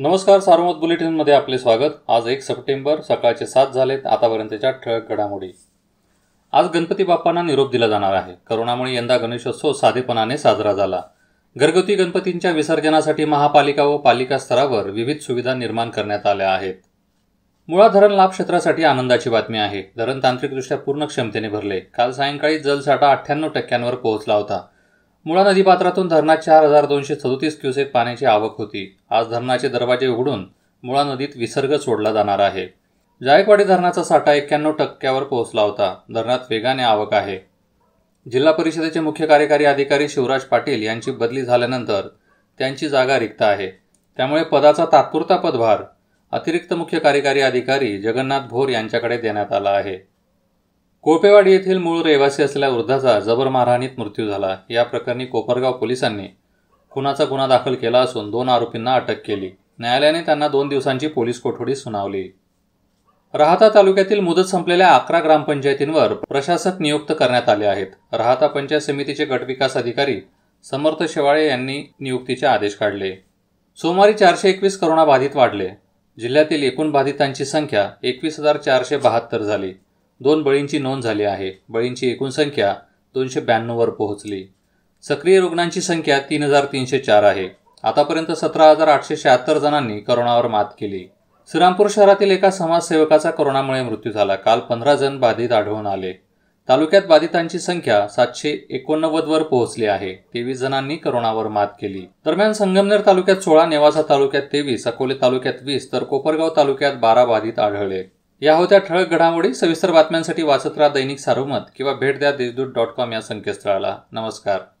नमस्कार सार्वमत बुलेटिनमध्ये आपले स्वागत आज एक सप्टेंबर सकाळचे सात झालेत आतापर्यंतच्या ठळक घडामोडी आज गणपती बाप्पांना निरोप दिला जाणार आहे करोनामुळे यंदा गणेशोत्सव साधेपणाने साजरा झाला घरगुती गणपतींच्या विसर्जनासाठी महापालिका व पालिका स्तरावर विविध सुविधा निर्माण करण्यात आल्या आहेत मुळा धरण लाभ क्षेत्रासाठी आनंदाची बातमी आहे धरण तांत्रिकदृष्ट्या पूर्ण क्षमतेने भरले काल सायंकाळी जलसाठा अठ्ठ्याण्णव टक्क्यांवर पोहोचला होता मुळा नदीपात्रातून धरणात चार हजार दोनशे सदोतीस क्युसेक पाण्याची आवक होती आज धरणाचे दरवाजे उघडून मुळा नदीत विसर्ग सोडला जाणार आहे जायकवाडी धरणाचा साठा एक्क्याण्णव टक्क्यावर पोहोचला होता धरणात वेगाने आवक आहे जिल्हा परिषदेचे मुख्य कार्यकारी अधिकारी शिवराज पाटील यांची बदली झाल्यानंतर त्यांची जागा रिक्त आहे त्यामुळे पदाचा तात्पुरता पदभार अतिरिक्त मुख्य कार्यकारी अधिकारी जगन्नाथ भोर यांच्याकडे देण्यात आला आहे कोपेवाडी येथील मूळ रहिवासी असलेल्या वृद्धाचा जबर मारहाणीत मृत्यू झाला या प्रकरणी कोपरगाव पोलिसांनी खुनाचा गुन्हा दाखल केला असून दोन आरोपींना अटक केली न्यायालयाने त्यांना दोन दिवसांची पोलीस कोठडी सुनावली राहता तालुक्यातील मुदत संपलेल्या अकरा ग्रामपंचायतींवर प्रशासक नियुक्त करण्यात आले आहेत राहता पंचायत समितीचे गटविकास अधिकारी समर्थ शेवाळे यांनी नियुक्तीचे आदेश काढले सोमवारी चारशे एकवीस करोना बाधित वाढले जिल्ह्यातील एकूण बाधितांची संख्या एकवीस हजार चारशे बहात्तर झाली दोन बळींची नोंद झाली आहे बळींची एकूण संख्या दोनशे ब्याण्णववर पोहोचली सक्रिय रुग्णांची संख्या तीन हजार तीनशे चार आहे आतापर्यंत सतरा हजार आठशे शहात्तर जणांनी करोनावर मात केली श्रीरामपूर शहरातील एका समाजसेवकाचा करोनामुळे मृत्यू झाला काल पंधरा जण बाधित आढळून आले तालुक्यात बाधितांची संख्या सातशे एकोणनव्वद वर पोहोचली आहे तेवीस जणांनी करोनावर मात केली दरम्यान संगमनेर तालुक्यात सोळा नेवासा तालुक्यात तेवीस अकोले तालुक्यात वीस तर कोपरगाव तालुक्यात बारा बाधित आढळले या होत्या ठळक घडामोडी सविस्तर बातम्यांसाठी वाचत राहा दैनिक सारोमत किंवा भेट द्या देशदूत डॉट कॉम या संकेतस्थळाला नमस्कार